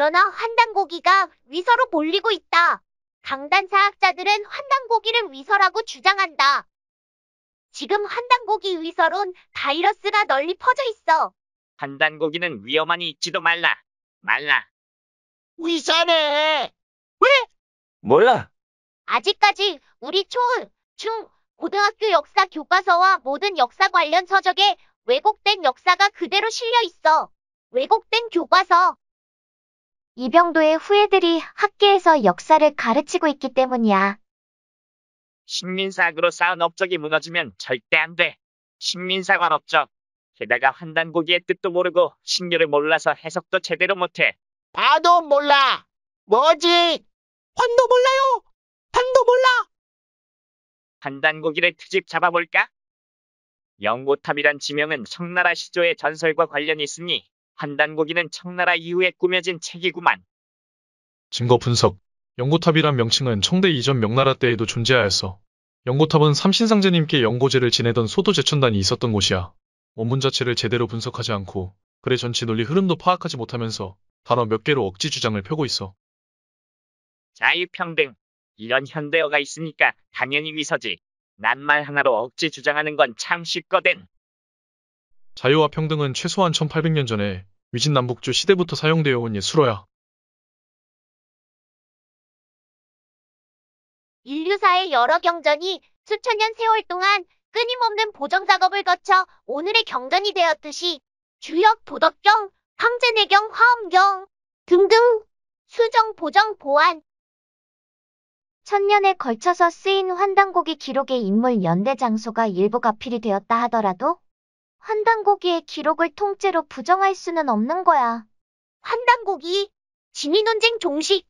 그러나 환단고기가 위서로 몰리고 있다. 강단 사학자들은 환단고기를 위서라고 주장한다. 지금 환단고기 위서론 바이러스가 널리 퍼져 있어. 환단고기는 위험하니 있지도 말라. 말라. 위자네. 왜? 몰라. 아직까지 우리 초, 중, 고등학교 역사 교과서와 모든 역사 관련 서적에 왜곡된 역사가 그대로 실려 있어. 왜곡된 교과서. 이병도의 후예들이 학계에서 역사를 가르치고 있기 때문이야. 식민사학으로 쌓은 업적이 무너지면 절대 안 돼. 식민사관 업적. 게다가 한단고기의 뜻도 모르고 신교를 몰라서 해석도 제대로 못해. 봐도 몰라. 뭐지? 환도 몰라요. 환도 몰라. 한단고기를 트집 잡아볼까? 영고탑이란 지명은 청나라 시조의 전설과 관련이 있으니 판단고기는 청나라 이후에 꾸며진 책이구만. 증거 분석 연고탑이란 명칭은 청대 이전 명나라 때에도 존재하였어. 연고탑은 삼신상제님께 연고제를 지내던 소도 제천단이 있었던 곳이야. 원문 자체를 제대로 분석하지 않고 글의 전체 논리 흐름도 파악하지 못하면서 단어 몇 개로 억지 주장을 펴고 있어. 자유평등 이런 현대어가 있으니까 당연히 위서지. 낱말 하나로 억지 주장하는 건 참 쉽거든. 자유와 평등은 최소한 1800년 전에 위진남북주 시대부터 사용되어 온 예술어야. 인류사의 여러 경전이 수천 년 세월 동안 끊임없는 보정작업을 거쳐 오늘의 경전이 되었듯이 주역 도덕경, 황제내경, 화엄경 등등 수정, 보정, 보완 천년에 걸쳐서 쓰인 환단곡이 기록의 인물 연대 장소가 일부가 필이 되었다 하더라도 환단고기의 기록을 통째로 부정할 수는 없는 거야. 환단고기, 진위 논쟁 종식.